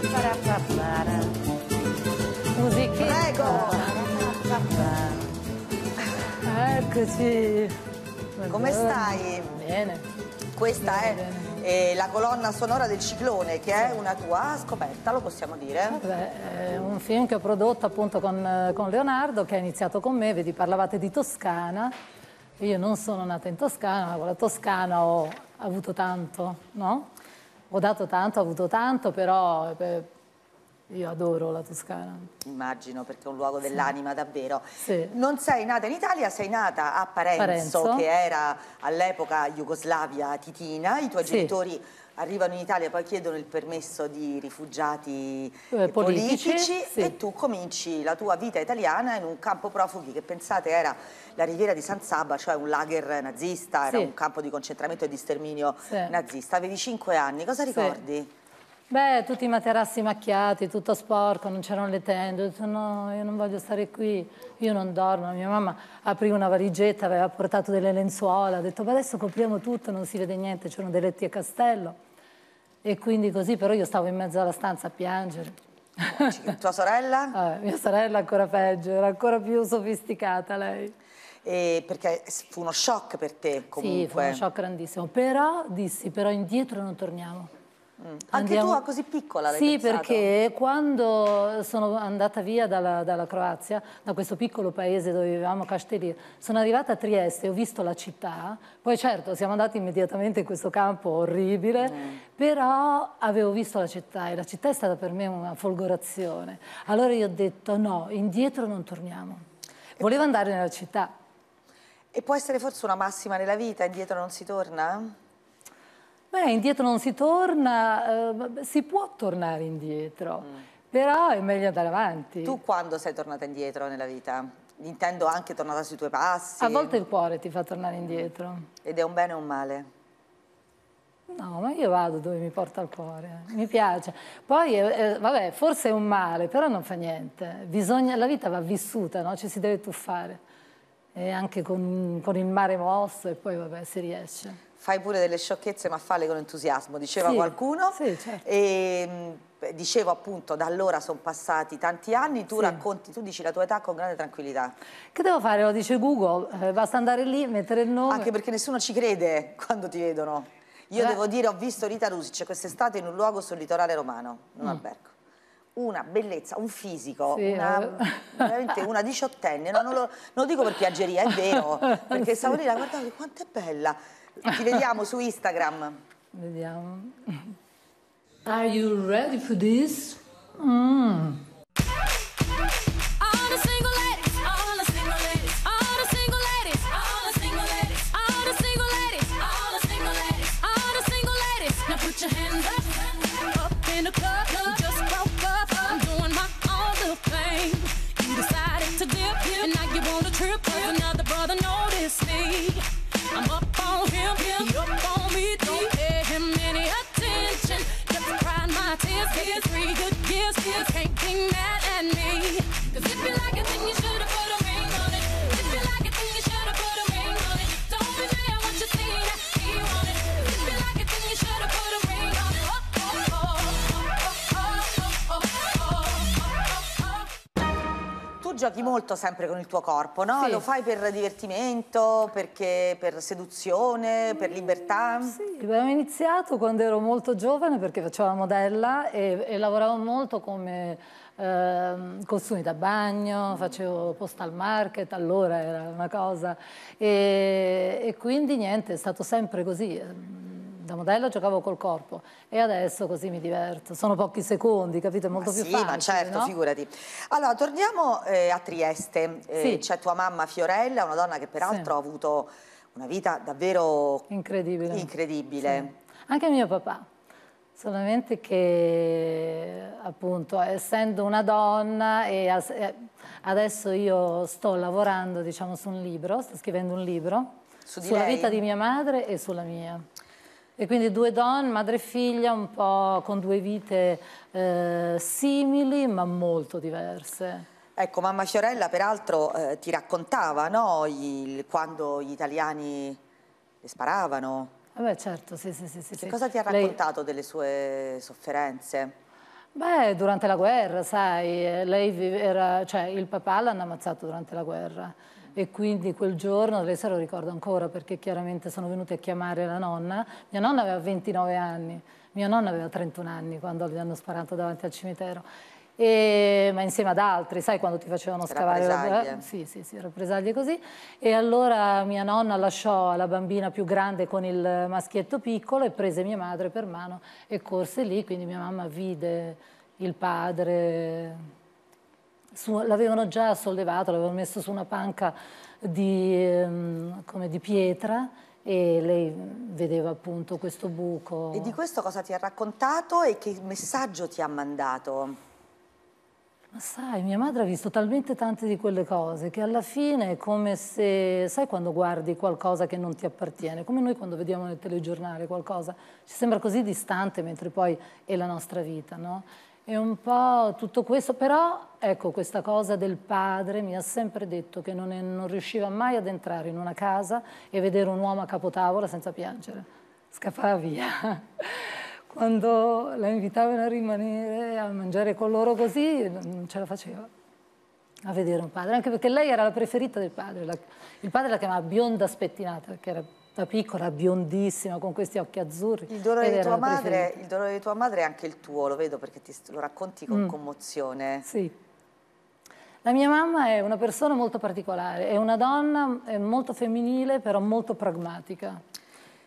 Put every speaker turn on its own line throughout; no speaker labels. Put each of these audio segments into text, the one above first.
Musichetta. Prego. Eccoci.
Come stai?
Bene. Questa bene, è... Bene. Eh, la colonna sonora del ciclone che è una tua ah, scoperta, lo possiamo dire? Vabbè,
è un film che ho prodotto appunto con, eh, con, Leonardo che ha iniziato con me, vedi parlavate di Toscana, io non sono nata in Toscana ma con la Toscana ho avuto tanto, no? ho dato tanto, ho avuto tanto, però beh, io adoro la Toscana.
Immagino, perché è un luogo dell'anima sì. davvero. Sì. Non sei nata in Italia, sei nata a Parenzo, Parenzo. che era all'epoca Jugoslavia titina. I tuoi sì. genitori arrivano in Italia, poi chiedono il permesso di rifugiati eh, politici, politici sì. e tu cominci la tua vita italiana in un campo profughi che pensate era la riviera di San Saba, cioè un lager nazista, era un campo di concentramento e di sterminio sì. nazista. Avevi cinque anni, cosa ricordi?
Beh, tutti i materassi macchiati, tutto sporco, non c'erano le tende. Ho detto no, io non voglio stare qui, io non dormo. Mia mamma aprì una valigetta, aveva portato delle lenzuola, ha detto ma adesso copriamo tutto, non si vede niente, c'erano dei letti a castello e quindi così però io stavo in mezzo alla stanza a piangere. Tua sorella? Ah, mia sorella ancora peggio, era ancora più sofisticata lei. E perché fu uno shock per te comunque. Sì, fu uno shock grandissimo, però dissi però indietro non torniamo Mm. Andiamo... Anche tu a così
piccola l'hai Sì, pensato.
perché quando sono andata via dalla, dalla, Croazia, da questo piccolo paese dove vivevamo, Castellir, sono arrivata a Trieste, ho visto la città, poi certo siamo andati immediatamente in questo campo orribile, mm. però avevo visto la città e la città è stata per me una folgorazione. Allora io ho detto no, indietro non torniamo. Volevo andare nella città.
E può essere forse una massima nella vita, indietro non si
torna? Beh, indietro non si torna, eh, si può tornare indietro, mm. però è meglio andare avanti. Tu quando sei tornata indietro nella vita?
Intendo anche tornata sui tuoi passi. A volte il
cuore ti fa tornare indietro.
Ed è un bene o un male?
No, ma io vado dove mi porta il cuore, eh, mi piace. Poi, eh, eh, vabbè, forse è un male, però non fa niente. Bisogna, la vita va vissuta, no? ci si deve tuffare. E anche con, con il mare mosso e poi, vabbè, si riesce
fai pure delle sciocchezze ma falle con entusiasmo, diceva sì,
qualcuno. Sì, certo. e, mm,
dicevo appunto da allora sono passati tanti anni tu sì. racconti tu dici la tua età con grande tranquillità
che devo fare lo dice Google eh, basta andare lì mettere il nome anche perché nessuno ci crede
quando ti vedono io Beh. devo dire ho visto Rita Rusic quest'estate in un luogo sul litorale romano in un mm. albergo una bellezza, un fisico, sì, una, eh. veramente una diciottenne, no, non, lo, non, lo, dico per piaggeria, è vero, perché sì. stavo lì, la quanto è bella, ti vediamo su Instagram.
Vediamo. Are you ready for this? Mm.
giochi molto sempre con il tuo corpo, no? Sì. Lo fai per divertimento, perché, per seduzione, mm, per libertà? Sì,
abbiamo iniziato quando ero molto giovane perché facevo la modella e, e lavoravo molto come eh, consumi da bagno, mm. facevo postal market, allora era una cosa e, e quindi niente, è stato sempre così ehm, da modello giocavo col corpo e adesso così mi diverto. Sono pochi secondi, capito? È molto ma più sì, facile. Sì, ma certo, no? figurati. Allora, torniamo eh, a Trieste.
Eh, sì. C'è tua mamma Fiorella, una donna che peraltro sì. ha avuto una vita davvero incredibile. incredibile. Sì.
Anche mio papà. Solamente che, appunto, essendo una donna e adesso io sto lavorando, diciamo, su un libro, sto scrivendo un libro sulla lei. vita di mia madre e sulla mia. E quindi due donne, madre e figlia, un po' con due vite eh, simili ma molto diverse. Ecco, mamma Fiorella
peraltro eh, ti raccontava no? Il, quando gli italiani le sparavano.
Eh beh certo, sì, sì, sì. sì che cosa ti ha raccontato
lei... delle sue sofferenze?
Beh, durante la guerra, sai, eh, lei era, cioè, il papà l'hanno ammazzato durante la guerra e quindi quel giorno, adesso lo ricordo ancora perché chiaramente sono venute a chiamare la nonna, mia nonna aveva 29 anni, mia nonna aveva 31 anni quando gli hanno sparato davanti al cimitero. E, ma insieme ad altri, sai quando ti facevano scavare la eh, Sì, sì, sì, rappresaglie così. E allora mia nonna lasciò la bambina più grande con il maschietto piccolo e prese mia madre per mano e corse lì, quindi mia mamma vide il padre l'avevano già sollevato, l'avevano messo su una panca di, um, di pietra e lei vedeva appunto questo buco. E di
questo cosa ti ha raccontato e che messaggio ti ha mandato?
Ma sai, mia madre ha visto talmente tante di quelle cose che alla fine è come se, sai quando guardi qualcosa che non ti appartiene, come noi quando vediamo nel telegiornale qualcosa, ci sembra così distante mentre poi è la nostra vita, no? è un po' tutto questo, però ecco questa cosa del padre mi ha sempre detto che non, è, non riusciva mai ad entrare in una casa e vedere un uomo a capotavola senza piangere, scappava via. Quando la invitavano a rimanere a mangiare con loro così non ce la faceva a vedere un padre, anche perché lei era la preferita del padre, la, il padre la chiamava bionda spettinata perché era da piccola, biondissima, con questi occhi azzurri. Il dolore, di tua, madre,
il dolore di tua, madre, è anche il tuo, lo vedo perché ti, lo racconti con mm. commozione.
Sì. La mia mamma è una persona molto particolare, è una donna è molto femminile però molto pragmatica.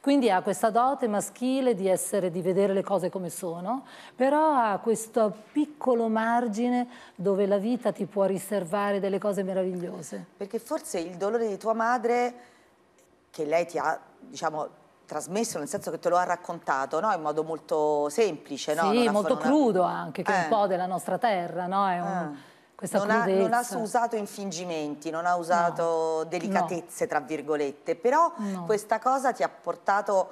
Quindi ha questa dote maschile di, essere, di vedere le cose come sono, però ha questo piccolo margine dove la vita ti può riservare delle cose meravigliose.
Perché forse il dolore di tua madre che lei ti ha, diciamo, trasmesso, nel senso che te lo ha raccontato no? in modo molto semplice. No? Sì, molto crudo una... anche, che eh. è un eh. po'
della nostra terra, no? È un... Eh. Non ha, non ha,
usato infingimenti, non ha usato no, delicatezze, no. tra virgolette, però no. questa cosa ti ha portato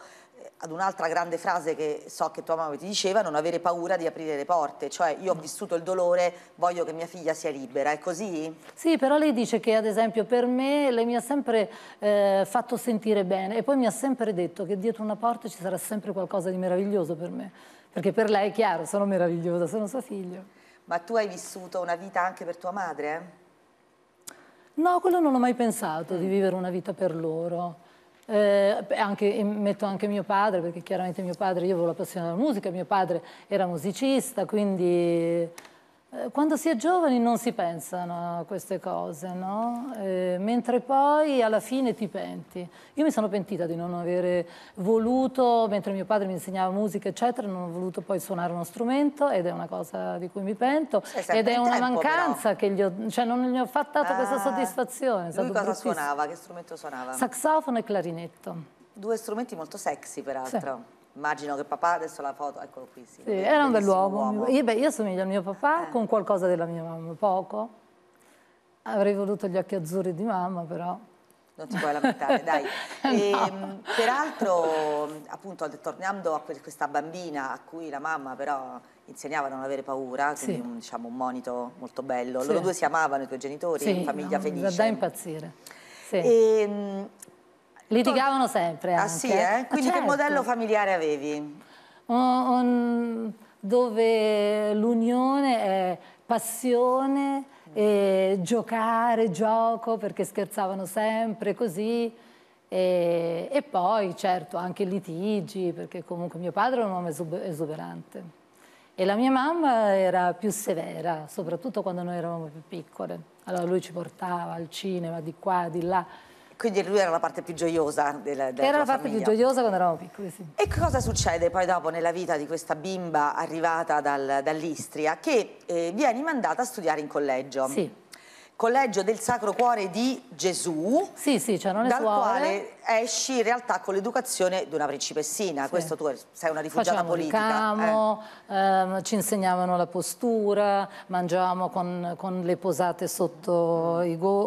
ad un'altra grande frase che so che tua mamma ti diceva, non avere paura di aprire le porte, cioè io ho vissuto il dolore, voglio che mia figlia sia libera, è così?
Sì, però lei dice che ad esempio per me lei mi ha sempre eh, fatto sentire bene e poi mi ha sempre detto che dietro una porta ci sarà sempre qualcosa di meraviglioso per me, perché per lei è chiaro, sono meravigliosa, sono sua figlia.
Ma tu hai vissuto una vita anche per tua madre?
Eh? No, quello non ho mai pensato, di mm. vivere una vita per loro eh, anche, metto anche mio padre, perché chiaramente mio padre, io avevo la passione della musica, mio padre era musicista, quindi eh, quando si è giovani non si pensano a queste cose, no? eh, mentre poi alla fine ti penti. Io mi sono pentita di non avere voluto, mentre mio padre mi insegnava musica, eccetera, non ho voluto poi suonare uno strumento ed è una cosa di cui mi pento ed è una tempo, mancanza però. che gli ho, cioè non gli ho fatto ah, questa soddisfazione. Lui cosa suonava? Che
strumento suonava?
Saxofono e clarinetto.
Due strumenti molto sexy, peraltro. Sì. Immagino che papà, adesso la foto, eccolo qui. Sì, sì era un bell'uomo. Io,
beh, io assomiglio al mio papà eh. con qualcosa della mia mamma, poco. Avrei voluto gli occhi azzurri di mamma, però
non ti puoi lamentare,
dai. E, no. Ehm,
peraltro, appunto, tornando a questa bambina a cui la mamma però insegnava a non avere paura, quindi sì. un, diciamo, un monito molto bello. Sì. Loro due si amavano, i tuoi genitori, sì, famiglia no, felice. Da, da
impazzire. Sì. E, ehm, Litigavano sempre anche. Ah sì, eh? Quindi certo. che modello familiare avevi? Un, un, dove l'unione è passione, e giocare, gioco, perché scherzavano sempre così. E, e, poi certo anche litigi, perché comunque mio padre era un uomo esuberante e la mia mamma era più severa, soprattutto quando noi eravamo più piccole. Allora lui ci portava al cinema di qua, di là
quindi lui era la parte più gioiosa della, della Era la parte famiglia. più gioiosa
quando eravamo piccoli, sì.
E cosa succede poi dopo nella vita di questa bimba arrivata dal, dall'Istria che eh, viene mandata a studiare in collegio? Sì. Collegio del Sacro Cuore
di Gesù, sì, sì, cioè dal suore. quale
esci in realtà con l'educazione di una principessina, sì. questo tu sei una rifugiata Facciamo politica. Facciamo
eh. ehm, ci insegnavano la postura, mangiavamo con, con le posate sotto,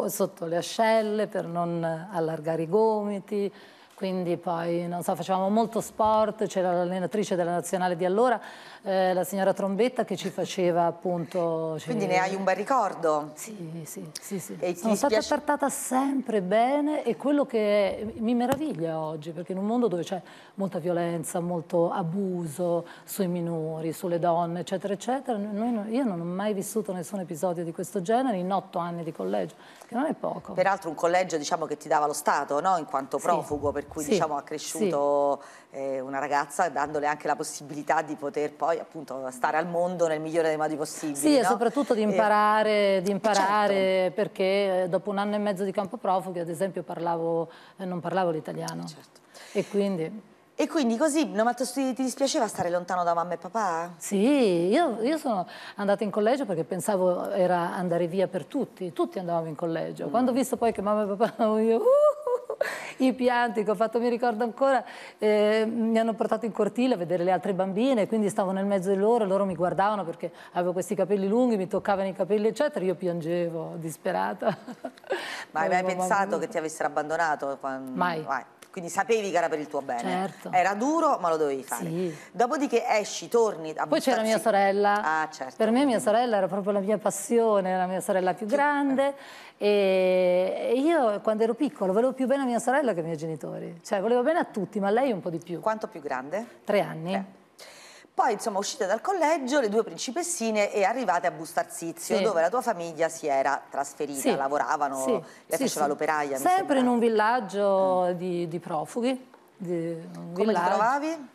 sotto le ascelle per non allargare i gomiti, quindi poi so, facevamo molto sport, c'era l'allenatrice della nazionale di allora, eh, la signora Trombetta che ci faceva appunto... Cioè... Quindi ne hai un
bel ricordo. Sì, sì, sì. sì. E Sono stata piace...
trattata sempre bene e quello che mi meraviglia oggi, perché in un mondo dove c'è molta violenza, molto abuso sui minori, sulle donne, eccetera, eccetera, noi, io non ho mai vissuto nessun episodio di questo genere in otto anni di collegio, che non è poco. Peraltro
un collegio diciamo, che ti dava lo Stato, no? in quanto profugo, sì. per cui sì. diciamo, ha cresciuto... Sì eh, una ragazza dandole anche la possibilità di poter poi appunto stare al mondo nel migliore dei modi possibili. Sì, no? e soprattutto di eh, imparare,
eh, di imparare certo. perché eh, dopo un anno e mezzo di campo profughi ad esempio parlavo, eh, non parlavo l'italiano. Certo. E quindi... E quindi così, no, ma ti, dispiaceva stare lontano da mamma e papà? Sì, io, io, sono andata in collegio perché pensavo era andare via per tutti, tutti andavamo in collegio. Mm. Quando ho visto poi che mamma e papà andavano via, uh, i pianti che ho fatto, mi ricordo ancora, eh, mi hanno portato in cortile a vedere le altre bambine, quindi stavo nel mezzo di loro, loro mi guardavano perché avevo questi capelli lunghi, mi toccavano i capelli eccetera, io piangevo disperata.
Ma hai mai pensato che ti avessero abbandonato? Quando... Mai. Vai quindi sapevi che era per il tuo bene. Certo. Era duro, ma lo
dovevi fare. Sì.
Dopodiché esci, torni. A Poi c'era mia
sorella. Ah, certo. Per me mia sorella era proprio la mia passione, era la mia sorella più grande. Eh. E io quando ero piccolo volevo più bene a mia sorella che ai miei genitori. Cioè volevo bene a tutti, ma lei un po' di più. Quanto più grande? Tre anni. Tre. Poi, insomma, uscite dal collegio, le due
principessine e arrivate a Bustarzizio, sì. dove la tua famiglia si era trasferita, sì. lavoravano, sì. lei sì, faceva l'operaia. Sempre in
un villaggio mm. di, di, profughi. Di Come villaggio. ti trovavi?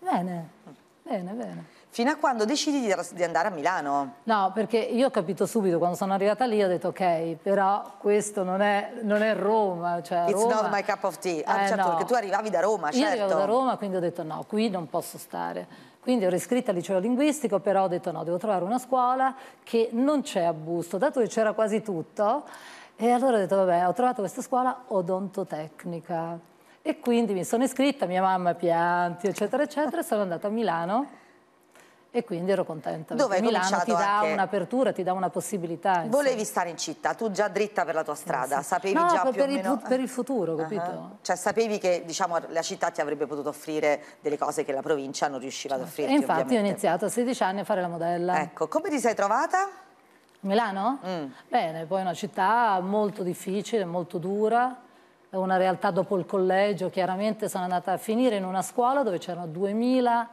Bene, mm. bene, bene. Fino a quando decidi di,
di, andare a Milano?
No, perché io ho capito subito, quando sono arrivata lì, ho detto ok, però questo non è, non è Roma. Cioè, It's Roma... not my cup of tea. Ah, eh, certo, no. perché tu
arrivavi da Roma, certo. Io arrivavo da certo.
Roma, quindi ho detto no, qui non posso stare quindi ero iscritta al liceo linguistico, però ho detto no, devo trovare una scuola che non c'è a Busto, dato che c'era quasi tutto. E allora ho detto vabbè, ho trovato questa scuola odontotecnica. E quindi mi sono iscritta, mia mamma pianti, eccetera, eccetera, e sono andata a Milano e quindi ero contenta Dove perché Milano ti dà anche... un'apertura, ti dà una possibilità. Insomma.
Volevi stare in città, tu già dritta per la tua eh, strada, sì. sapevi no, già per il, meno... per
il, futuro, capito? Uh -huh.
Cioè sapevi che diciamo, la città ti avrebbe potuto offrire delle cose che la provincia non riusciva certo. ad offrirti. E infatti ovviamente. ho
iniziato a 16 anni a fare la modella. Ecco,
come ti sei trovata?
Milano? Mm. Bene, poi è una città molto difficile, molto dura è una realtà dopo il collegio, chiaramente sono andata a finire in una scuola dove c'erano 2000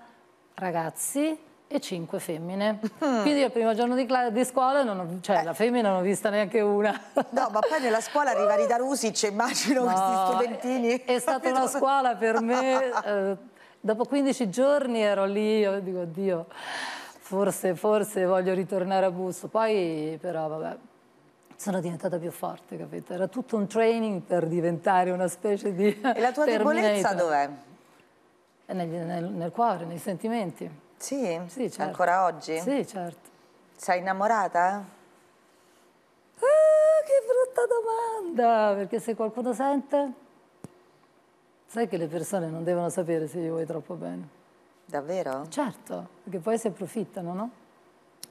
ragazzi e cinque femmine. Quindi il primo giorno di, di scuola, non ho, cioè eh. la femmina non ho vista neanche una. No, ma poi nella scuola arrivare da Rusic, cioè, immagino no, questi studentini. È, è stata una scuola per me, eh, dopo 15 giorni ero lì, io dico, oddio, forse, forse voglio ritornare a Busto. Poi però, vabbè, sono diventata più forte, capito? Era tutto un training per diventare una specie di... E la tua debolezza dov'è? Nel, nel, nel cuore, nei sentimenti sì? Sì, certo. Ancora oggi? Sì, certo. Sei innamorata? Ah, che brutta domanda! Perché se qualcuno sente, sai che le persone non devono sapere se gli vuoi troppo bene. Davvero? Certo, perché poi si approfittano, no?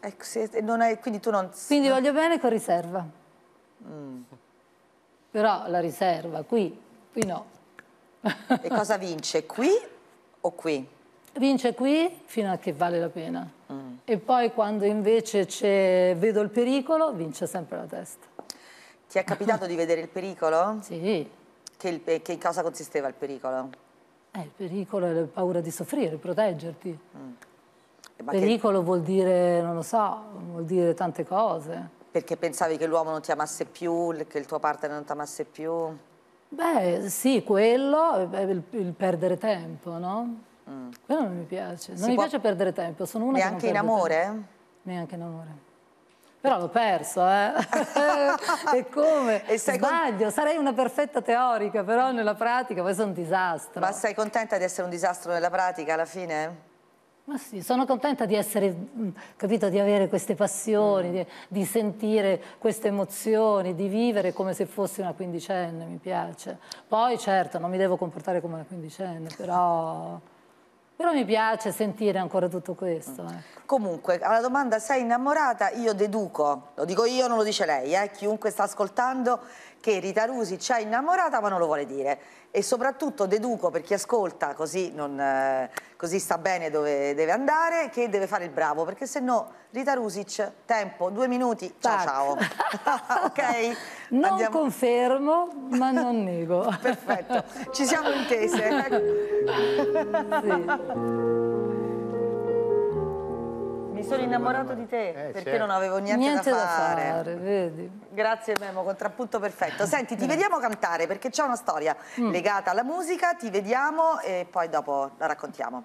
Ecco, se non hai, quindi tu non... Quindi voglio bene con riserva. Mm. Però la riserva, qui, qui no.
E cosa vince, qui
o qui? vince qui fino a che vale la pena. Mm. E poi quando invece vedo il pericolo, vince sempre la testa. Ti è capitato
di vedere il pericolo? Sì. Che, il, che, in cosa consisteva il pericolo?
Eh, il pericolo è la paura di soffrire, proteggerti. Mm. Eh, pericolo che... vuol dire, non lo so, vuol dire tante cose.
Perché pensavi che l'uomo non ti amasse più, che il tuo partner non ti amasse più?
Beh, sì, quello, eh, il, il perdere tempo, no? Mm. Quello non mi piace, non si mi può... piace perdere tempo, sono una Neanche in amore? Tempo. Neanche in amore. Però l'ho perso, eh. e come? E Sbaglio, con... sarei una perfetta teorica, però nella pratica poi sono un disastro. Ma sei contenta
di essere un disastro nella pratica alla fine?
Ma sì, sono contenta di essere, mm, capito, di avere queste passioni, mm. di, di, sentire queste emozioni, di vivere come se fossi una quindicenne, mi piace. Poi certo, non mi devo comportare come una quindicenne, però... Però mi piace sentire ancora tutto questo. Mm. Ecco. Comunque, alla
domanda sei innamorata, io deduco, lo dico io, non lo dice lei, eh, chiunque sta ascoltando, che Rita Rusi ci ha innamorata ma non lo vuole dire e soprattutto deduco per chi ascolta così, non, eh, così sta bene dove deve andare che deve fare il bravo perché se no Rita Rusic tempo due minuti ciao ciao ok non Andiamo.
confermo ma non nego perfetto
ci siamo intese sì sono innamorato di te
eh, perché certo. non avevo niente, niente da, fare. da,
fare. vedi. Grazie Memo, contrappunto perfetto. Senti, ti eh. vediamo cantare perché c'è una storia mm. legata alla musica, ti vediamo e poi dopo la raccontiamo.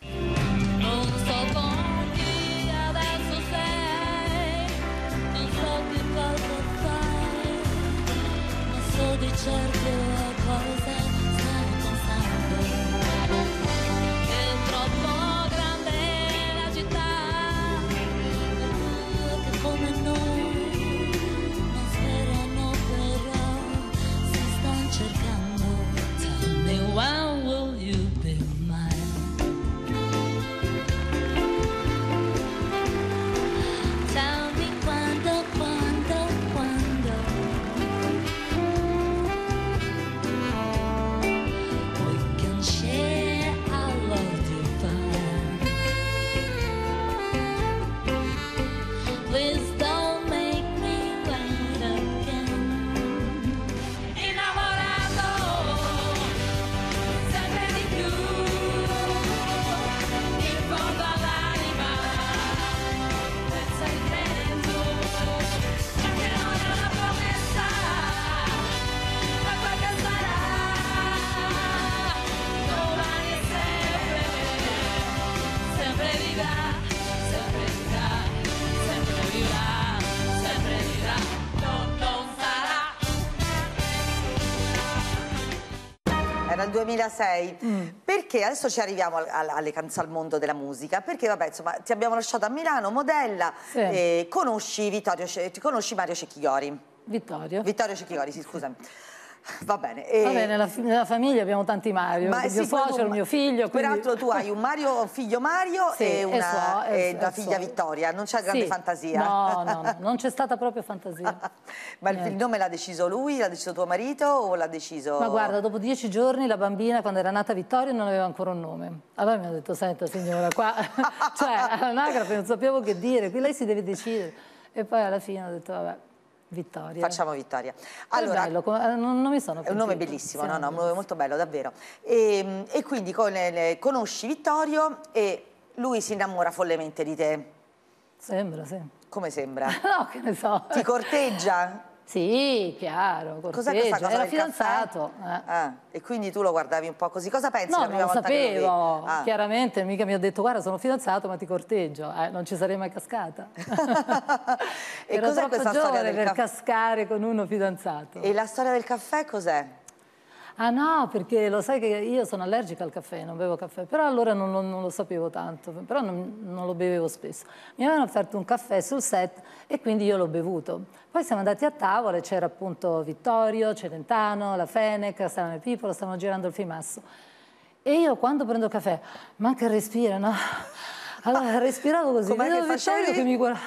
Non so quanti
adesso sei, non so più cosa fai, non so di certo
2006. Mm. Perché adesso ci arriviamo al, al, alle canzoni al mondo della musica, perché vabbè, insomma, ti abbiamo lasciato a Milano, modella, sì. eh, conosci, Vittorio, conosci Mario Cecchiori.
Vittorio. Vittorio Cecchiori, sì, scusami. Va bene. E... Va eh, bene nella, nella, famiglia abbiamo tanti Mario, Ma, il mio sì, suocero, un... mio figlio.
Quindi... Peraltro tu hai un Mario, figlio Mario sì, e una, so, e una so. figlia Vittoria, non c'è grande sì. fantasia. No, no, no, non c'è
stata proprio fantasia.
Ma Niente. il nome l'ha deciso lui, l'ha deciso tuo marito o l'ha deciso... Ma guarda,
dopo dieci giorni la bambina quando era nata Vittoria non aveva ancora un nome. Allora mi hanno detto, senta signora, qua... cioè all'anagrafe non sapevo che dire, qui lei si deve decidere. E poi alla fine ho detto, vabbè Vittoria. Facciamo Vittoria. Allora, bello, eh, non, non mi sono È un nome bellissimo, no, no, un molto bello, davvero.
E, ehm, e quindi con, le, conosci Vittorio e lui si innamora follemente di te. Sembra, sì. Come sembra? no, che ne so. Ti corteggia?
Sì,
chiaro, corteggio, Cos'è questa cosa era fidanzato. Eh. Ah, e quindi tu lo guardavi un po' così, cosa pensi no, la prima volta sapevo. che lo vedi? Ah.
chiaramente, mica mi ha detto guarda sono fidanzato ma ti corteggio, eh, non ci sarei mai cascata. e era troppo giovane per caffè? cascare con uno fidanzato. E la storia del caffè cos'è? Ah no, perché lo sai che io sono allergica al caffè, non bevo caffè, però allora non, non, non lo sapevo tanto, però non, non, lo bevevo spesso. Mi avevano offerto un caffè sul set e quindi io l'ho bevuto. Poi siamo andati a tavola e c'era appunto Vittorio, Celentano, la Fenech, Salame Pipolo, stavano girando il filmasso. E io quando prendo caffè, manca il respiro, no? Allora respiravo così, Com'è vedevo Vittorio che mi guardava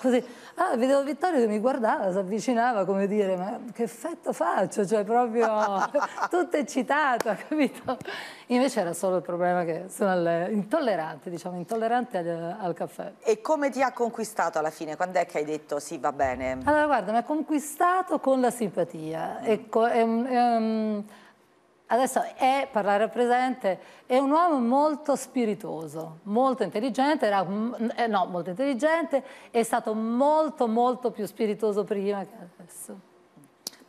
così allora ah, vedevo Vittorio che mi guardava, si avvicinava come dire ma che effetto faccio? Cioè proprio tutta eccitata, capito? Invece era solo il problema che sono intollerante, diciamo, intollerante al, al, caffè.
E come ti ha conquistato alla fine? Quando è che hai detto sì va bene?
Allora guarda, mi ha conquistato con la simpatia. Ecco, è, è, è, Adesso è, parlare al presente, è un uomo molto spiritoso, molto intelligente, era, eh, no, molto intelligente, è stato molto molto più spiritoso prima che adesso.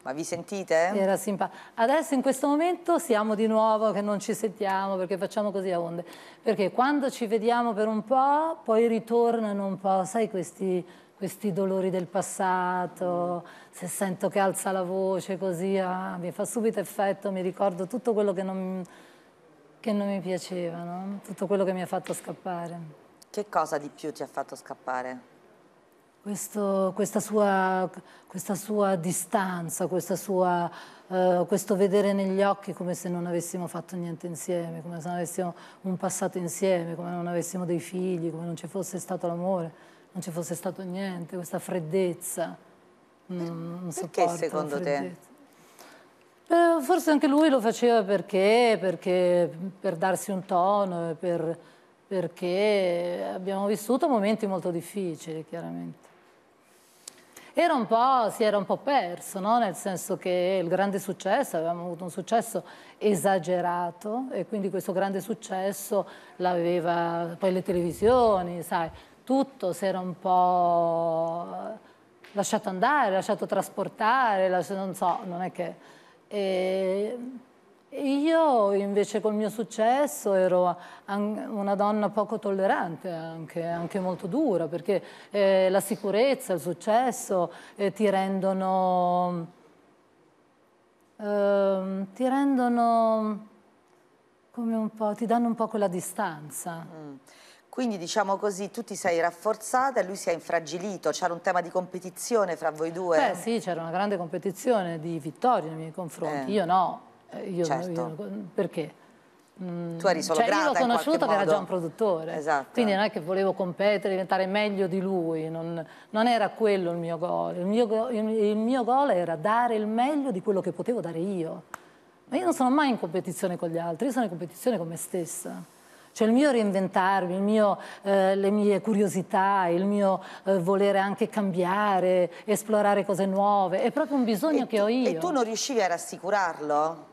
Ma vi sentite? Era simpatico. Adesso in questo momento siamo di nuovo che non ci sentiamo perché facciamo così a onde. Perché quando ci vediamo per un po', poi ritornano un po', sai questi questi dolori del passato, se sento che alza la voce così, ah, mi fa subito effetto, mi ricordo tutto quello che non, che non mi piaceva, no? tutto quello che mi ha fatto scappare.
Che cosa di più ti ha fatto scappare?
Questo, questa, sua, questa, sua, distanza, questa sua, uh, questo vedere negli occhi come se non avessimo fatto niente insieme, come se non avessimo un passato insieme, come se non avessimo dei figli, come non ci fosse stato l'amore non ci fosse stato niente, questa freddezza. Non Perché secondo te? Eh, forse anche lui lo faceva perché, perché per darsi un tono, per, perché abbiamo vissuto momenti molto difficili, chiaramente. Era un po', si era un po' perso, no? nel senso che il grande successo, avevamo avuto un successo esagerato e quindi questo grande successo l'aveva poi le televisioni, sai, tutto, si era un po' lasciato andare, lasciato trasportare, lasciato, non so, non è che... E io invece col mio successo ero una donna poco tollerante, anche, anche molto dura, perché eh, la sicurezza, il successo eh, ti rendono... Eh, ti rendono come un po', ti danno un po' quella distanza. Mm. Quindi
diciamo così, tu ti sei rafforzata e lui si è infragilito, c'era un tema di competizione fra voi due? Beh
sì, c'era una grande competizione di vittorie nei miei confronti, eh. io no, eh, io, certo. io, perché? Mm, tu eri solo cioè, grata io l'ho conosciuto che era già un produttore, esatto. quindi non è che volevo competere, diventare meglio di lui, non, non era quello il mio gol, il mio, il mio gol era dare il meglio di quello che potevo dare io. Ma io non sono mai in competizione con gli altri, io sono in competizione con me stessa. Cioè il mio reinventarmi, il mio, eh, le mie curiosità, il mio eh, volere anche cambiare, esplorare cose nuove, è proprio un bisogno e che tu, ho io. E tu
non riuscivi a rassicurarlo?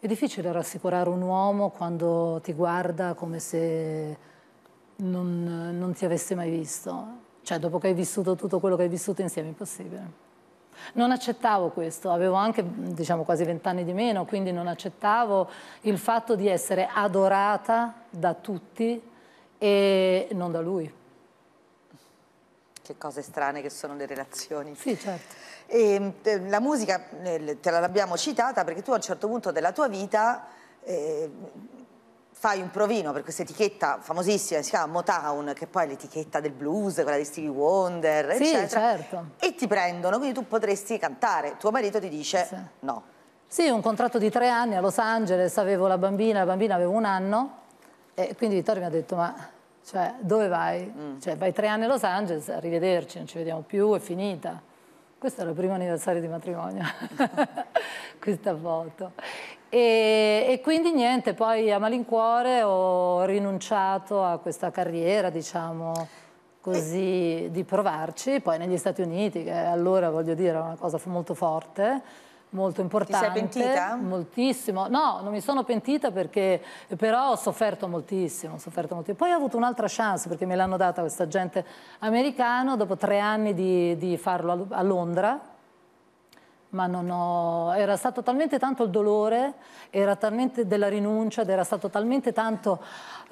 È difficile rassicurare un uomo quando ti guarda come se non, non ti avesse mai visto. Cioè, dopo che hai vissuto tutto quello che hai vissuto insieme, è impossibile. Non accettavo questo, avevo anche diciamo, quasi vent'anni di meno, quindi non accettavo il fatto di essere adorata da tutti e non da lui.
Che cose strane che sono le relazioni. Sì, certo. Ehm, e, la musica te l'abbiamo citata perché tu a un certo punto della tua vita... Eh, fai un provino per questa etichetta famosissima, si chiama Motown, che poi è l'etichetta del blues, quella di Stevie Wonder, sì, eccetera. Certo. E ti prendono, quindi tu potresti cantare, tuo marito ti dice sì. no.
Sì, un contratto di tre anni a Los Angeles, avevo la bambina, la bambina aveva un anno, e quindi Vittorio mi ha detto, ma cioè, dove vai? Mm. Cioè, vai tre anni a Los Angeles, arrivederci, non ci vediamo più, è finita. Questo era il primo anniversario di matrimonio, questa foto. E, e, quindi niente, poi a malincuore ho rinunciato a questa carriera, diciamo così, di provarci, poi negli Stati Uniti, che allora voglio dire era una cosa molto forte, molto importante. Ti sei pentita? Moltissimo. No, non mi sono pentita perché però ho sofferto moltissimo, ho sofferto moltissimo. Poi ho avuto un'altra chance perché me l'hanno data questa gente americana dopo tre anni di, di farlo a Londra, ma non ho... era stato talmente tanto il dolore, era talmente della rinuncia, ed era stato talmente tanto,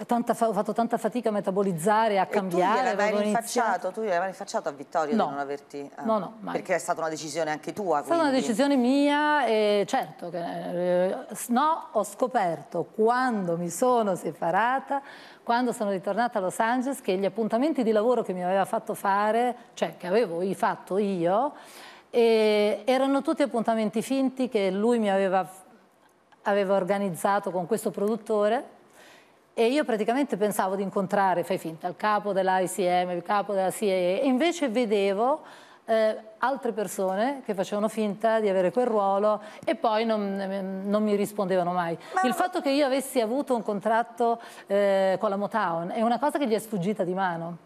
tanta, ho fatto tanta fatica a metabolizzare, a e cambiare. Tu rinfacciato,
rifacciato, gliel'avevi rinfacciato a Vittorio no. di non averti... Ah, no, no, mai. Perché è stata una decisione anche tua, È stata una decisione
mia e certo, che, eh, no, ho scoperto quando mi sono separata, quando sono ritornata a Los Angeles, che gli appuntamenti di lavoro che mi aveva fatto fare, cioè che avevo fatto io, e erano tutti appuntamenti finti che lui mi aveva, aveva organizzato con questo produttore e io praticamente pensavo di incontrare, fai finta, il capo dell'ICM, il capo della CIA, e invece vedevo eh, altre persone che facevano finta di avere quel ruolo e poi non, non mi rispondevano mai. Ma... Il fatto che io avessi avuto un contratto eh, con la Motown è una cosa che gli è sfuggita di mano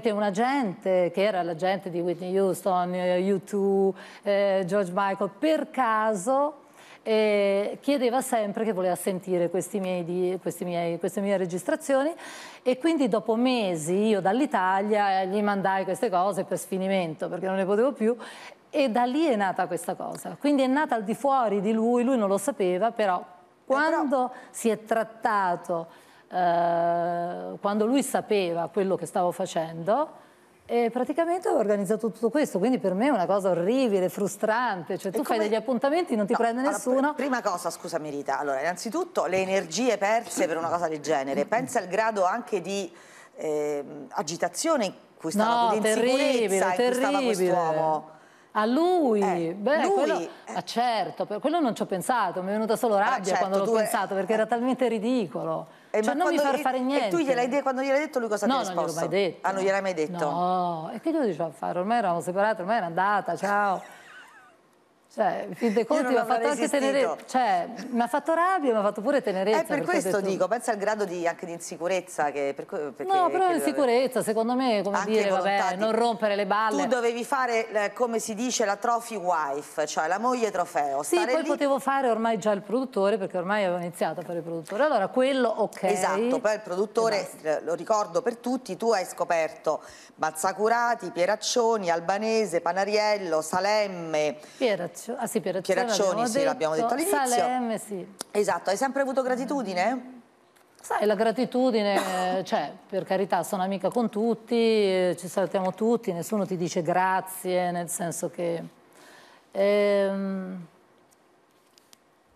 perché una gente che era la gente di Whitney Houston, eh, U2, eh, George Michael, per caso eh, chiedeva sempre che voleva sentire miei, miei, queste mie registrazioni e quindi dopo mesi io dall'Italia eh, gli mandai queste cose per sfinimento perché non ne potevo più e da lì è nata questa cosa, quindi è nata al di fuori di lui, lui non lo sapeva però eh, quando però... si è trattato eh, quando lui sapeva quello che stavo facendo e praticamente ho organizzato tutto questo, quindi per me è una cosa orribile, frustrante, cioè tu come... fai degli appuntamenti, non ti no, prende nessuno.
Allora, prima cosa, scusami Rita, allora innanzitutto le energie perse per una cosa del genere, pensa al grado anche di
eh, agitazione in cui stava no, terribile, terribile. A lui? Eh, Beh, lui, quello, eh. ah, certo, per quello non ci ho pensato, mi è venuta solo ah, rabbia ah, certo, quando l'ho eh, pensato, perché era eh. talmente ridicolo. Eh, cioè, non mi far fare niente. E tu gliel'hai detto, quando gliel'hai detto lui cosa no, ti ha risposto? No, non gliel'ho mai detto. Ah, non gliel'hai mai detto? No, e che glielo diceva a fare? Ormai eravamo separati, ormai era andata, ciao. Cioè, fin dei conti mi ha fatto anche tenerezza, cioè, mi ha fatto rabbia, mi ha fatto pure tenerezza. È eh, per questo detto... dico,
pensa al grado di, anche di insicurezza che... Per, perché, no, però l'insicurezza,
secondo me, come anche dire, vabbè, non rompere le balle. Tu
dovevi fare, eh, come si dice, la trophy wife, cioè la moglie trofeo. Sì, poi lì...
potevo fare ormai già il produttore, perché ormai avevo iniziato a fare il produttore. Allora, quello, ok. Esatto, poi il produttore,
eh, lo ricordo per tutti, tu hai scoperto Mazzacurati, Pieraccioni, Albanese, Panariello,
Salemme... Pieraccioni. Pieraccio, ah sì, Pieraccioni, Pieraccioni sì, l'abbiamo detto all'inizio. Salem,
sì. Esatto, hai sempre avuto gratitudine?
Sai, la gratitudine, cioè, per carità, sono amica con tutti, eh, ci salutiamo tutti, nessuno ti dice grazie, nel senso che... Ehm,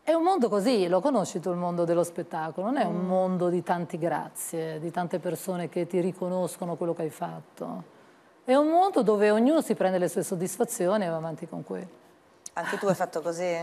è un mondo così, lo conosci tu il mondo dello spettacolo, non è un mm. mondo di tanti grazie, di tante persone che ti riconoscono quello che hai fatto. È un mondo dove ognuno si prende le sue soddisfazioni e va avanti con quello.
Anche tu hai fatto così?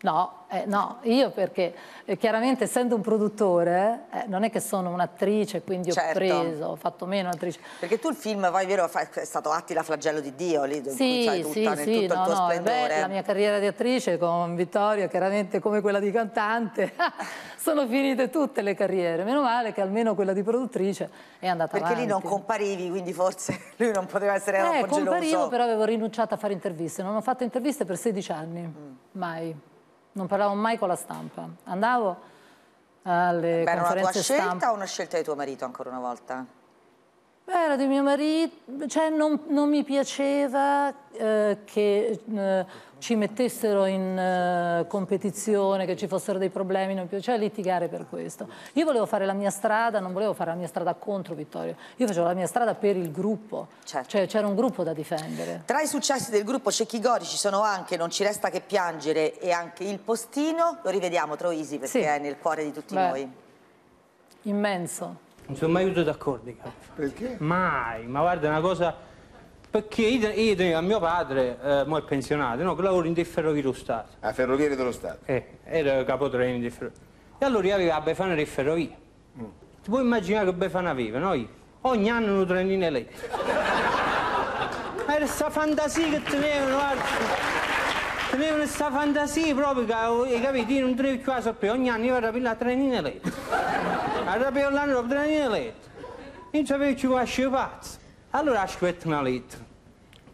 No, eh, no, io perché eh, chiaramente essendo un produttore eh, non è che sono un'attrice, quindi certo. ho preso, ho
fatto meno attrice. Perché tu il film, vai vero, è stato Atti Attila Flagello di Dio, lì dove sì, sai tutta, sì, nel, sì, tutto no, il tuo no, splendore. Beh, la mia
carriera di attrice con Vittorio, chiaramente come quella di cantante, sono finite tutte le carriere, meno male che almeno quella di produttrice è andata perché avanti. Perché lì non
comparivi, quindi
forse lui non poteva essere eh, un po' geloso. comparivo, però avevo rinunciato a fare interviste, non ho fatto interviste per 16 anni, mm. mai non parlavo mai con la stampa. Andavo alle Beh, conferenze stampa. Era una tua scelta
o una scelta di tuo marito ancora una volta?
Beh, era di mio marito, cioè non, non mi piaceva eh, che eh, ci mettessero in eh, competizione, che ci fossero dei problemi, non mi piaceva litigare per questo. Io volevo fare la mia strada, non volevo fare la mia strada contro Vittorio, io facevo la mia strada per il gruppo, certo. cioè c'era un gruppo da difendere. Tra i successi del gruppo
Cecchi Gori ci sono anche Non ci resta che piangere e anche Il postino, lo rivediamo Troisi perché sì. è nel cuore di tutti Beh, noi.
Immenso.
Non sono mai venuto d'accordo. Perché? Mai, ma guarda, è una cosa... Perché io, io a mio padre, eh, mo è pensionato, no, che lavora in dei ferrovie dello Stato. A ferroviere dello Stato? Eh, era capotreno di ferrovie. E allora io avevo a Befana delle ferrovie. Mm. Ti puoi immaginare che Befana aveva, noi? Ogni anno una trenina ma era questa fantasia che tenevano, guarda. Tenevano questa fantasia proprio, capito? Io non trevo più a sapere, ogni anno io ero per la trenina elettrica l'anno Arabayollarını robdana Non sapevo che ci fosse pazzo. Allora una lettera.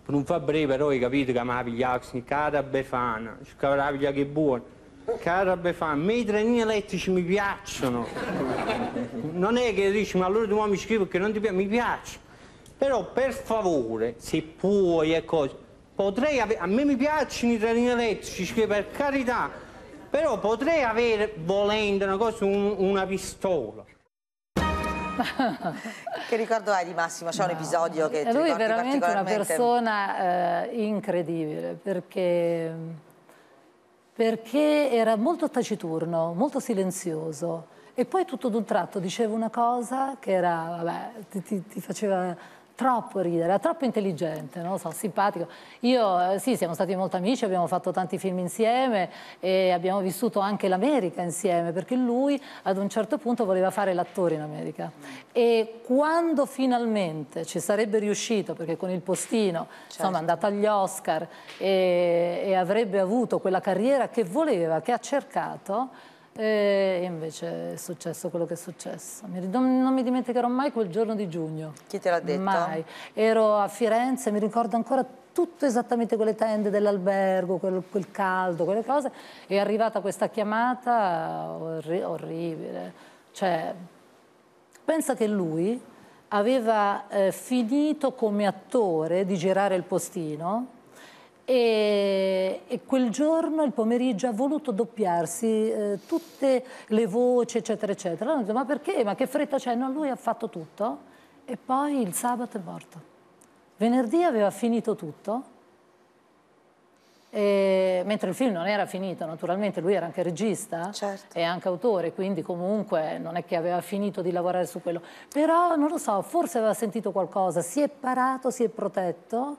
Per un breve, però hai capito che mi ha pigliavi cara befana, scavraviglia che buono. Cara Befana, i treni elettrici mi piacciono. Non è che dici, ma allora tu mi scrivi che non ti piace, mi piace. Però per favore, se puoi e cose, potrei avere, a me mi piacciono i treni elettrici, scrivi per carità, però potrei avere, volendo una cosa, un, una pistola.
che ricordo hai di Massimo? C'è no. un episodio che ti Lui è veramente una
persona eh, incredibile perché, perché era molto taciturno, molto silenzioso e poi tutto d'un tratto diceva una cosa che era, vabbè, ti, ti, ti faceva troppo ridere, era troppo intelligente, no? so, simpatico. Io, eh, sì, siamo stati molto amici, abbiamo fatto tanti film insieme e abbiamo vissuto anche l'America insieme, perché lui ad un certo punto voleva fare l'attore in America. E quando finalmente ci sarebbe riuscito, perché con il postino, certo. insomma, è certo. andato agli Oscar e, e avrebbe avuto quella carriera che voleva, che ha cercato, e invece è successo quello che è successo. Non, mi dimenticherò mai quel giorno di giugno. Chi te l'ha detto? Mai. Ero a Firenze, mi ricordo ancora tutto esattamente quelle tende dell'albergo, quel, quel, caldo, quelle cose. È arrivata questa chiamata orri orribile. Cioè, pensa che lui aveva eh, finito come attore di girare il postino e, e, quel giorno, il pomeriggio, ha voluto doppiarsi eh, tutte le voci, eccetera, eccetera. Allora ho detto, ma perché? Ma che fretta c'è? No, lui ha fatto tutto e poi il sabato è morto. Venerdì aveva finito tutto, e, mentre il film non era finito, naturalmente lui era anche regista certo. e anche autore, quindi comunque non è che aveva finito di lavorare su quello. Però, non lo so, forse aveva sentito qualcosa, si è parato, si è protetto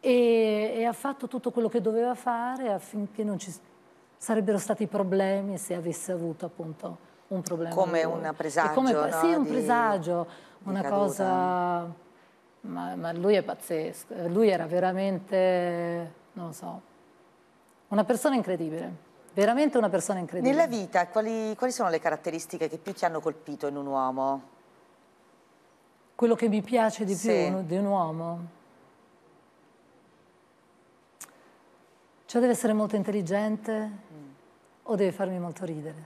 e, e ha fatto tutto quello che doveva fare affinché non ci sarebbero stati problemi se avesse avuto appunto un problema. Come un presagio. Come, no? Sì, un di, presagio,
di una caduta. cosa...
Ma, ma, lui è pazzesco, lui era veramente, non lo so, una persona incredibile. Veramente una persona incredibile. Nella
vita, quali, quali sono le caratteristiche che più ti hanno colpito in un uomo?
Quello che mi piace di più di un uomo? Cioè deve essere molto intelligente mm. o deve farmi molto ridere.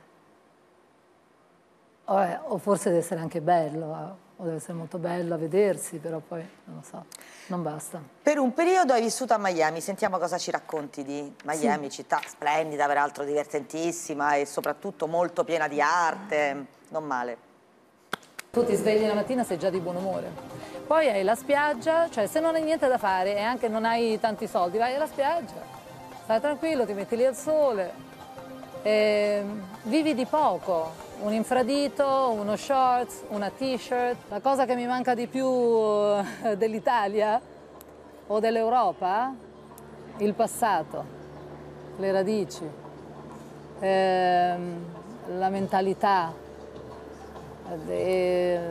O, è, o, forse deve essere anche bello, eh, o deve essere molto bello a vedersi, però poi non lo so, non basta.
Per un periodo hai vissuto a Miami, sentiamo cosa ci racconti di Miami, sì. città splendida, peraltro divertentissima e soprattutto molto piena di arte, non male.
Tu ti svegli la mattina sei già di buon umore. Poi hai la spiaggia, cioè se non hai niente da fare e anche non hai tanti soldi, vai alla spiaggia stai tranquillo, ti metti lì al sole, e ehm, vivi di poco, un infradito, uno shorts, una t-shirt. La cosa che mi manca di più eh, dell'Italia o dell'Europa, il passato, le radici, ehm, la mentalità. Eh,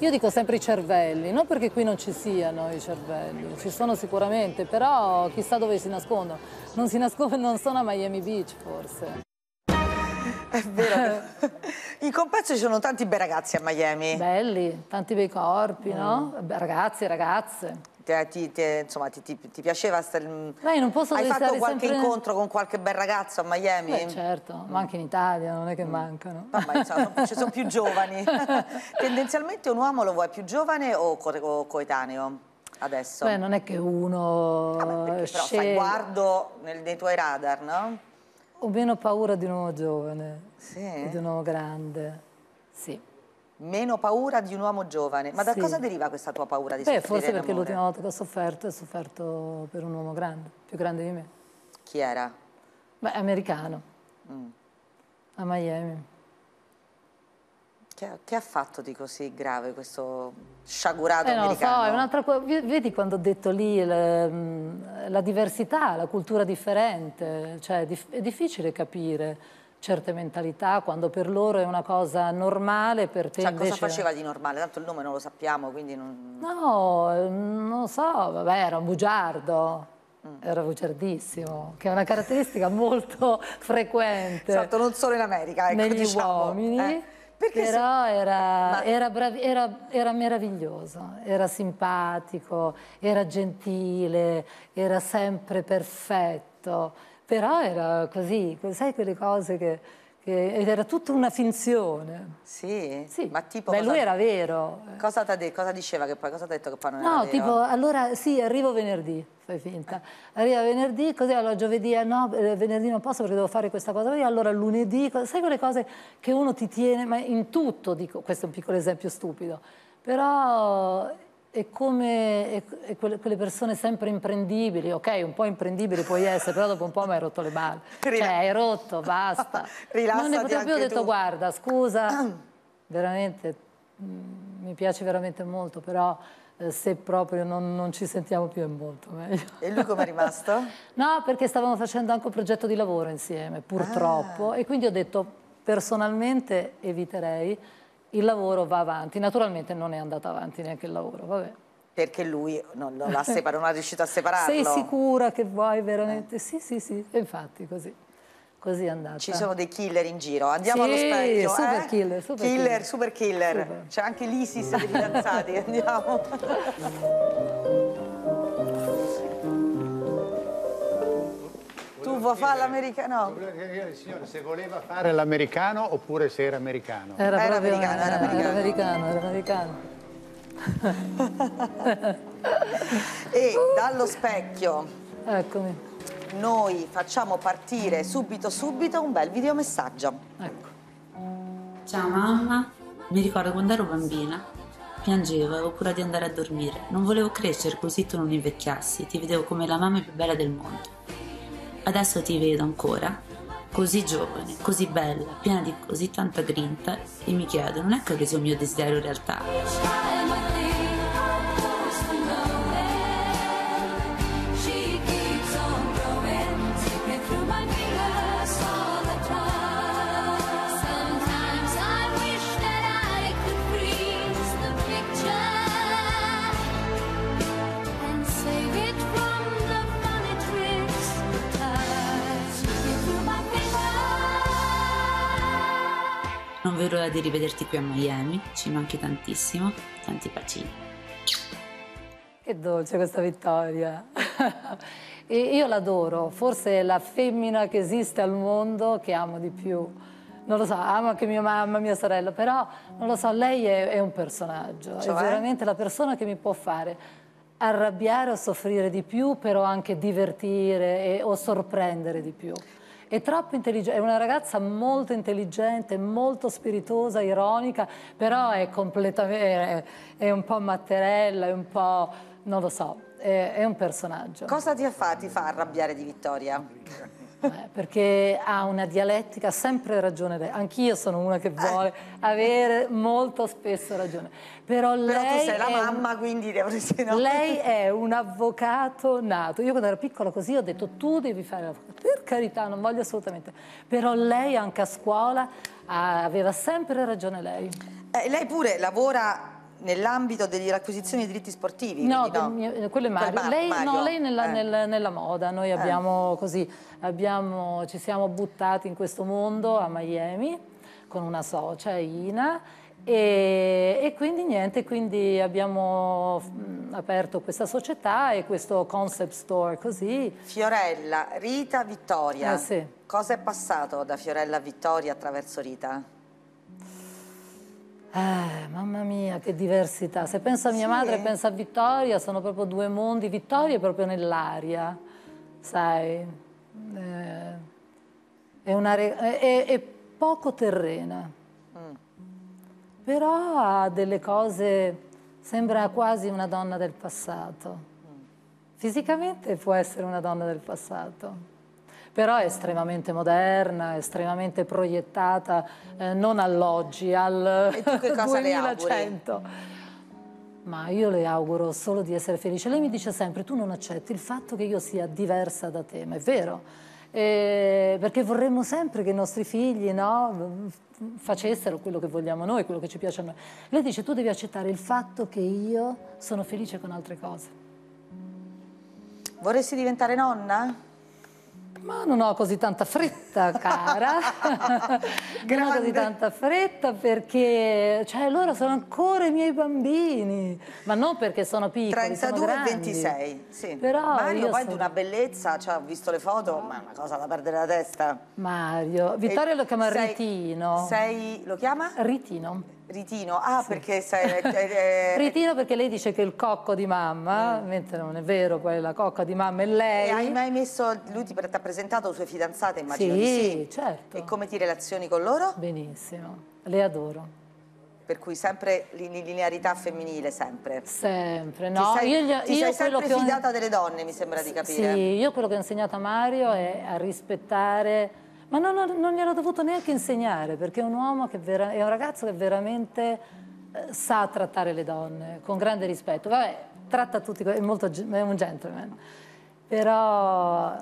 io dico sempre i cervelli, non perché qui non ci siano i cervelli, ci sono sicuramente, però chissà dove si nascondono. Non si nascondono, non sono a Miami Beach forse.
È vero. In compenso ci sono tanti bei ragazzi a Miami. Belli,
tanti bei corpi, mm. no? Ragazzi, ragazze
te, ti, te, insomma, ti, ti, piaceva stare... Mm, ma non posso Hai fatto qualche sempre... incontro con qualche bel ragazzo a Miami? Beh, certo,
ma anche in Italia, non è che mm. mancano. Ma, ma
insomma, ci sono più giovani. Tendenzialmente un uomo lo vuoi più giovane o, co o coetaneo? Adesso? Beh, non è che
uno... Ah, beh, però fai guardo
nel, nei tuoi radar, no?
Ho meno paura di un uomo giovane, sì. di un uomo grande, sì meno paura di un uomo
giovane. Ma da cosa deriva questa tua paura di Beh, soffrire Forse perché l'ultima volta
che ho sofferto ho sofferto per un uomo grande, più grande di me. Chi era? Beh, americano. Mm. A Miami.
Che, che, ha fatto di così grave questo sciagurato eh, americano? No, so, è un'altra
cosa. Vedi quando ho detto lì le, mm, la diversità, la cultura differente, cioè è difficile capire certe mentalità, quando per loro è una cosa normale, per te cioè, invece... cosa faceva
di normale? Tanto il nome non lo sappiamo, quindi non...
No, non lo so, vabbè, era un bugiardo. Mm. Era bugiardissimo, che è una caratteristica molto frequente. Certo, non solo in America, ecco, negli diciamo, uomini. Eh, però se... era, Ma... era, bravi, era, era, meraviglioso, era simpatico, era gentile, era sempre perfetto. Però era così, sai quelle cose che... che ed era tutta una finzione. Sì? sì. Ma tipo... Beh, cosa, lui era vero.
Cosa, cosa diceva che poi, cosa ha detto che poi non no, era vero? No, tipo,
allora sì, arrivo venerdì, fai finta. Arriva venerdì, così allora giovedì, eh, no, eh, venerdì non posso perché devo fare questa cosa, poi allora lunedì, sai quelle cose che uno ti tiene, ma in tutto, dico, questo è un piccolo esempio stupido, però e come è, quelle persone sempre imprendibili, ok, un po' imprendibili puoi essere, però dopo un po' mi hai rotto le balle. Rila- cioè, hai rotto, basta. Rilassati non ne potevo più, ho detto tu. guarda, scusa, veramente, mm, mi piace veramente molto, però eh, se proprio non, non, ci sentiamo più è molto meglio. E lui come è rimasto? no, perché stavamo facendo anche un progetto di lavoro insieme, purtroppo, ah. e quindi ho detto personalmente eviterei il lavoro va avanti. Naturalmente non è andato avanti neanche il lavoro, vabbè.
Perché lui non, non, ha separato, non è riuscito a separarlo. Sei
sicura che vuoi veramente? Eh. Sì, sì, sì, infatti così. Così è andata. Ci sono dei killer in giro, andiamo sì, allo specchio. Super eh? killer, super killer, killer. Super
killer. C'è anche l'Isis dei fidanzati. andiamo. non vuoi l'americano?
No. se voleva fare l'americano oppure se era americano.
Era, era
americano, era, era americano. Era americano, era americano. e dallo specchio.
Eccomi.
Noi facciamo partire subito subito un bel videomessaggio. Ecco. Ciao mamma, mi ricordo
quando ero bambina
piangevo, avevo paura di andare a dormire. Non volevo crescere così tu non invecchiassi. Ti vedevo come la mamma più bella del mondo. Adesso ti vedo ancora, così giovane, così bella, piena di così tanta grinta, e mi chiedo, non è che ho reso il mio desiderio realtà? vedo l'ora di rivederti qui a Miami, ci manchi tantissimo, tanti bacini.
Che dolce questa vittoria. io l'adoro, forse è la femmina che esiste al mondo che amo di più. Non lo so, amo anche mia mamma, mia sorella, però non lo so, lei è, è un personaggio, cioè? è veramente la persona che mi può fare arrabbiare o soffrire di più, però anche divertire e, o sorprendere di più. È troppo intelligente, è una ragazza molto intelligente, molto spiritosa, ironica, però è completamente, è un po' matterella, è un po', non lo so, è, è un personaggio. Cosa ti ha
ti fa arrabbiare di Vittoria?
Eh, perché ha una dialettica sempre ragione lei. Anch'io sono una che vuole eh. avere molto spesso ragione. Però, lei tu sei la mamma, quindi dovresti...
No. Lei è
un avvocato nato. Io quando ero piccola così ho detto tu devi fare l'avvocato. Per carità, non voglio assolutamente. Però lei anche a scuola ah, aveva sempre ragione lei. Eh, lei pure lavora
nell'ambito delle acquisizioni dei diritti sportivi? No, no. Mio, quello è cioè, Mario. Mar lei, Mario. No, lei nella, eh.
nel, nella, moda, noi eh. abbiamo eh. così, abbiamo, ci siamo buttati in questo mondo a Miami con una socia, Ina, e, e, quindi niente, quindi abbiamo mm, aperto questa società e questo concept store così. Fiorella, Rita, Vittoria. Eh, sì.
Cosa è passato da Fiorella a Vittoria
attraverso Rita? Eh, mamma mia, che diversità. Se penso a mia sì. madre, penso a Vittoria, sono proprio due mondi. Vittoria è proprio nell'aria, sai. Eh, è, una, è, è, poco terrena. Mm. Però ha delle cose... Sembra quasi una donna del passato. Mm. Fisicamente può essere una donna del passato però è estremamente moderna, estremamente proiettata eh, non all'oggi, al e tu che cosa 2100. Ma io le auguro solo di essere felice. Lei mi dice sempre, tu non accetti il fatto che io sia diversa da te, ma è vero. Eh, perché vorremmo sempre che i nostri figli no, facessero quello che vogliamo noi, quello che ci piace a noi. Lei dice, tu devi accettare il fatto che io sono felice con altre cose. Vorresti diventare nonna? Ma non ho così tanta fretta, cara. non ho così tanta fretta perché cioè, loro sono ancora i miei bambini. Ma non perché sono piccoli, 32 sono e 26,
sì. Però Mario poi sono... una bellezza, cioè, ho visto le foto, ma è una cosa da perdere la testa.
Mario, Vittorio e lo chiama sei, Ritino. Sei, lo chiama? Ritino. Ritino, ah sì. perché
sai, eh,
Ritino perché lei dice che è il cocco di mamma, mm. mentre non è vero, quella è la cocca di mamma è lei. E hai mai messo, lui ti ha
presentato sue fidanzate, immagino sì, sì, certo. E come ti relazioni con loro?
Benissimo, le adoro.
Per cui sempre linearità femminile, sempre. Sempre, no. Ti sei, io, io, ti io sei sempre fidata ho... delle donne, mi sembra di capire. Sì, io
quello che ho insegnato a Mario è a rispettare ma non, non gliel'ho dovuto neanche insegnare perché è un uomo che vera, è un ragazzo che veramente eh, sa trattare le donne con grande rispetto. Vabbè, tratta tutti, è, molto, è un gentleman. Però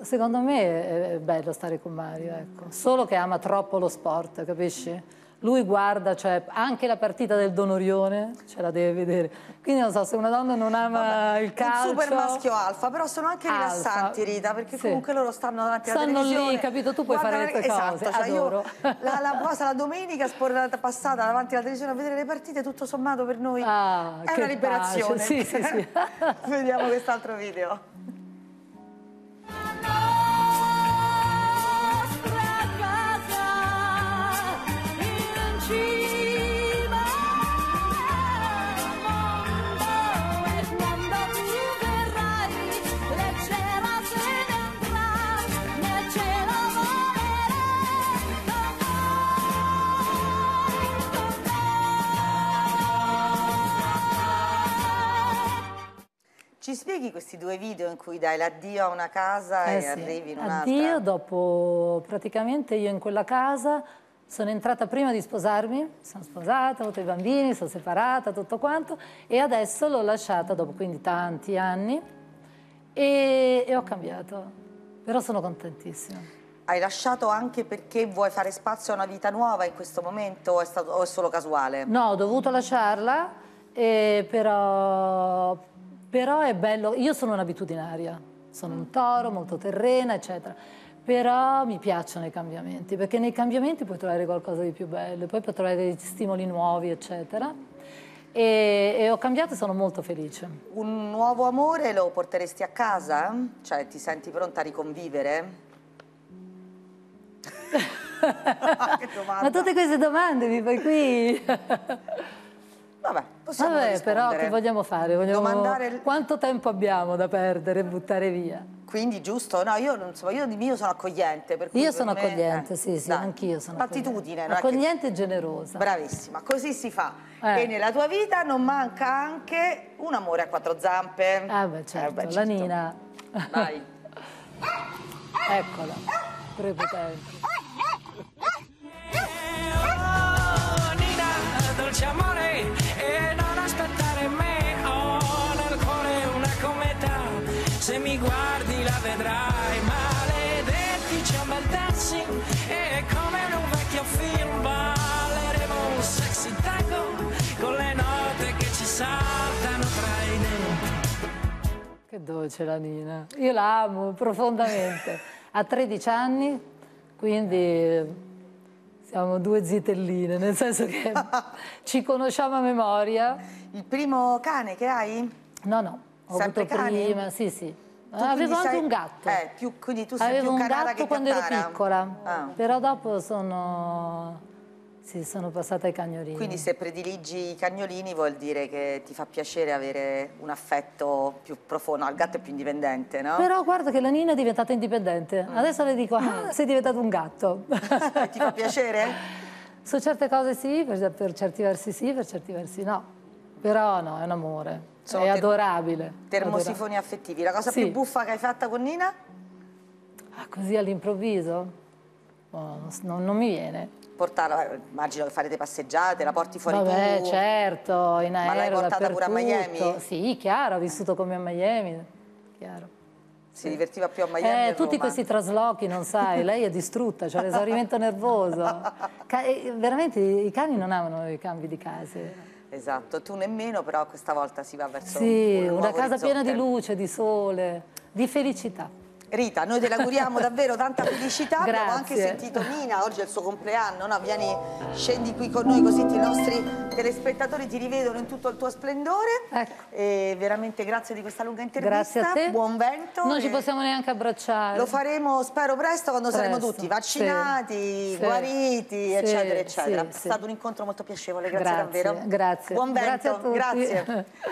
secondo me è bello stare con Mario, ecco. Solo che ama troppo lo sport, capisci? lui guarda, cioè, anche la partita del Donorione ce la deve vedere. Quindi non so, se una donna non ama Vabbè, il calcio... Un super maschio
alfa, però sono anche alfa. rilassanti,
Rita, perché sì. comunque
loro stanno davanti alla stanno televisione. Stanno lì, capito? Tu puoi guarda, fare le tue esatto, cose, cioè adoro. Io, la, la, la domenica spornata, passata davanti alla televisione a vedere le partite, tutto sommato per noi
ah, è una liberazione. Sì, sì, sì.
Vediamo quest'altro video. colleghi questi due video in cui dai l'addio a una casa eh e sì, arrivi in un'altra? Addio
dopo praticamente io in quella casa sono entrata prima di sposarmi, sono sposata, ho avuto i bambini, sono separata, tutto quanto e adesso l'ho lasciata dopo quindi tanti anni e, e ho cambiato, però sono contentissima.
Hai lasciato anche perché vuoi fare spazio a una vita nuova in questo momento o è, stato, o è solo casuale?
No, ho dovuto lasciarla, eh, però però è bello, io sono un'abitudinaria, sono un toro molto terrena, eccetera. Però mi piacciono i cambiamenti, perché nei cambiamenti puoi trovare qualcosa di più bello, poi puoi trovare degli stimoli nuovi, eccetera. E, e, ho cambiato e sono molto felice.
Un nuovo amore lo porteresti a casa? Cioè ti senti pronta a riconvivere?
Ma tutte queste domande mi fai qui? Vabbè, possiamo Vabbè, rispondere. però che vogliamo fare? Vogliamo... Domandare... Quanto tempo abbiamo da perdere e buttare via? Quindi giusto? No, io non so, io di mio sono accogliente. io sono me... accogliente, eh, sì, sì, anch'io sono Attitudine.
Accogliente, accogliente che... e generosa. Bravissima, così si fa. Eh. E nella tua vita non manca anche un amore a quattro zampe. Ah beh, certo, eh, beh, certo. la certo. Nina.
Vai. Eccola, prepotente.
Nina, dolce amore, e non aspettare me. Ho nel cuore una cometa, se mi guardi la vedrai. Maledetti c'è un bel dancing e come in un vecchio film balleremo un sexy tango con le note che ci saltano tra i denti.
Che dolce la Nina, io la amo profondamente. A 13 anni, quindi siamo due zitelline, nel senso che ci conosciamo a memoria. Il primo cane che hai? No, no, ho Sempre avuto cani? prima, sì, sì. Tu ah, Avevo anche sei... un gatto.
Eh, più, quindi tu sei Avevo un gatto quando ero piccola,
ah. però dopo sono sì, sono passata ai cagnolini. Quindi se
prediligi i cagnolini vuol dire che ti fa piacere avere un affetto più profondo, al gatto è più indipendente, no? Però
guarda che la Nina è diventata indipendente, mm. adesso le dico, ah, mm. sei diventato un gatto.
ti fa piacere?
Su certe cose sì, per, per, certi versi sì, per certi versi no. Però no, è un amore, sono è ter adorabile. Termosifoni adorabile.
affettivi. La cosa sì. più
buffa che hai fatta con Nina? Ah, così all'improvviso? Oh, non, non mi viene
portarla, immagino che farete passeggiate, la porti fuori Vabbè, tu. certo,
in aereo Ma l'hai portata pure a Miami? Sì, chiaro, ha vissuto come a Miami,
chiaro. Si divertiva più a eh, Miami eh, Tutti questi
traslochi, non sai, lei è distrutta, c'è cioè l'esaurimento nervoso. Eh, veramente i cani non amano i cambi di case.
Esatto, tu nemmeno, però questa volta si va verso sì, un Sì, una casa orizzonte. piena di
luce, di sole, di felicità.
Rita, noi te auguriamo davvero tanta felicità,
Grazie. abbiamo anche sentito
Nina, oggi è il suo compleanno, no? Vieni, scendi qui con noi così i nostri telespettatori ti rivedono in tutto il tuo splendore. Ecco. E veramente grazie di questa lunga intervista. Grazie a te. Buon vento. Non ci
possiamo neanche abbracciare. Lo
faremo, spero, presto quando presto. saremo tutti vaccinati, sì. guariti, sì. eccetera, eccetera. Sì. È
stato un incontro molto piacevole, grazie, grazie. davvero. Grazie. Buon vento. Grazie.